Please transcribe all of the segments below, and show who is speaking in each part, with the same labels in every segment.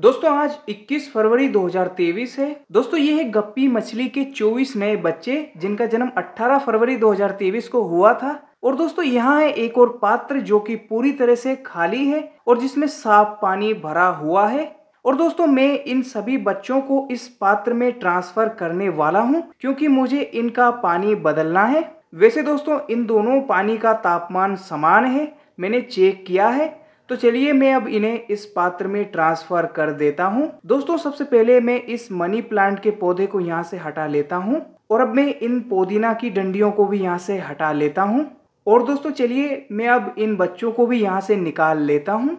Speaker 1: दोस्तों आज 21 फरवरी 2023 है दोस्तों ये है गप्पी मछली के 24 नए बच्चे जिनका जन्म 18 फरवरी 2023 को हुआ था और दोस्तों यहाँ है एक और पात्र जो कि पूरी तरह से खाली है और जिसमें साफ पानी भरा हुआ है और दोस्तों मैं इन सभी बच्चों को इस पात्र में ट्रांसफर करने वाला हूँ क्योंकि मुझे इनका पानी बदलना है वैसे दोस्तों इन दोनों पानी का तापमान समान है मैंने चेक किया है तो चलिए मैं अब इन्हें इस पात्र में ट्रांसफर कर देता हूँ दोस्तों सबसे पहले मैं इस मनी प्लांट के पौधे को यहाँ से हटा लेता हूँ और अब मैं इन पुदीना की डंडियों को भी यहाँ से हटा लेता हूँ और दोस्तों चलिए मैं अब इन बच्चों को भी यहाँ से निकाल लेता हूँ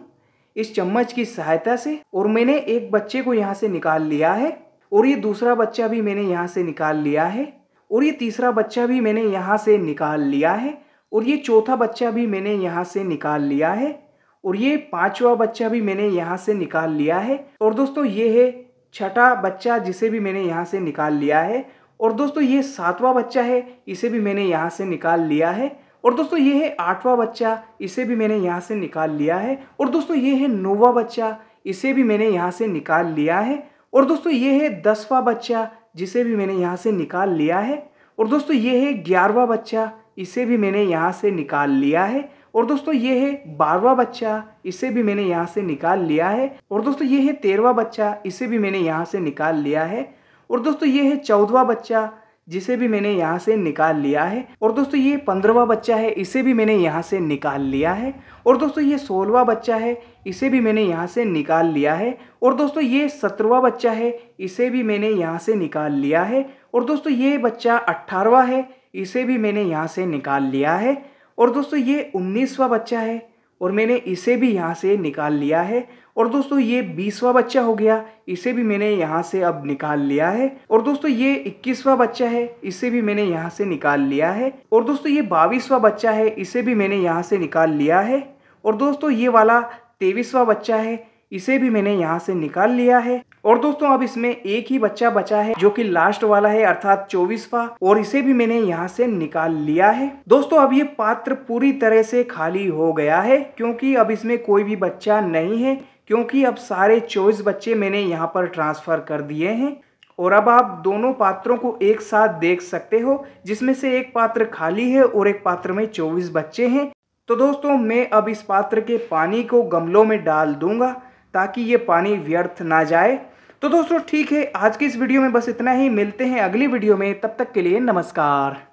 Speaker 1: इस चम्मच की सहायता से और मैंने एक बच्चे को यहाँ से निकाल लिया है और ये दूसरा बच्चा भी मैंने यहाँ से निकाल लिया है और ये तीसरा बच्चा भी मैंने यहाँ से निकाल लिया है और ये चौथा बच्चा भी मैंने यहाँ से निकाल लिया है और ये पांचवा बच्चा भी मैंने यहाँ से निकाल लिया है और दोस्तों ये है छठा बच्चा जिसे भी मैंने यहाँ से निकाल लिया है और दोस्तों ये सातवां बच्चा है इसे भी मैंने यहाँ से निकाल लिया है और दोस्तों ये है आठवां बच्चा इसे भी मैंने यहाँ से निकाल लिया है और दोस्तों ये है नौवा बच्चा इसे भी मैंने यहाँ से निकाल लिया है और दोस्तों ये है दसवा बच्चा जिसे भी मैंने यहाँ से निकाल लिया है और दोस्तों ये है ग्यारहवा बच्चा इसे भी मैंने यहाँ से निकाल लिया है और दोस्तों ये है बारवा बच्चा इसे भी मैंने यहाँ से निकाल लिया है और दोस्तों ये है तेरवा बच्चा इसे भी मैंने यहाँ से निकाल लिया है और दोस्तों ये है चौदवा बच्चा जिसे भी मैंने यहाँ से निकाल लिया है और दोस्तों ये पंद्रवा बच्चा है इसे भी मैंने यहाँ से निकाल लिया है और दोस्तों ये सोलवा बच्चा है इसे भी मैंने यहाँ से निकाल लिया है और दोस्तों ये सत्रवा बच्चा है इसे भी मैंने यहाँ से निकाल लिया है और दोस्तों ये बच्चा अट्ठारवा है इसे भी मैंने यहाँ से निकाल लिया है और दोस्तों ये उन्नीसवा बच्चा है और मैंने इसे भी यहाँ से निकाल लिया है और दोस्तों ये बीसवा बच्चा हो गया इसे भी मैंने यहाँ से अब निकाल लिया है और दोस्तों ये इक्कीसवा बच्चा है इसे भी मैंने यहाँ से निकाल लिया है और दोस्तों ये बाईसवा बच्चा है इसे भी मैंने यहाँ से निकाल लिया है और दोस्तों ये वाला तेईसवा बच्चा है इसे भी मैंने यहाँ से निकाल लिया है और दोस्तों अब इसमें एक ही बच्चा बचा है जो कि लास्ट वाला है अर्थात चौबीसवा और इसे भी मैंने यहाँ से निकाल लिया है दोस्तों अब ये पात्र पूरी तरह से खाली हो गया है क्योंकि अब इसमें कोई भी बच्चा नहीं है क्योंकि अब सारे चौबीस बच्चे मैंने यहाँ पर ट्रांसफर कर दिए हैं और अब आप दोनों पात्रों को एक साथ देख सकते हो जिसमें से एक पात्र खाली है और एक पात्र में चौबीस बच्चे हैं तो दोस्तों मैं अब इस पात्र के पानी को गमलों में डाल दूंगा ताकि ये पानी व्यर्थ ना जाए तो दोस्तों ठीक है आज की इस वीडियो में बस इतना ही मिलते हैं अगली वीडियो में तब तक के लिए नमस्कार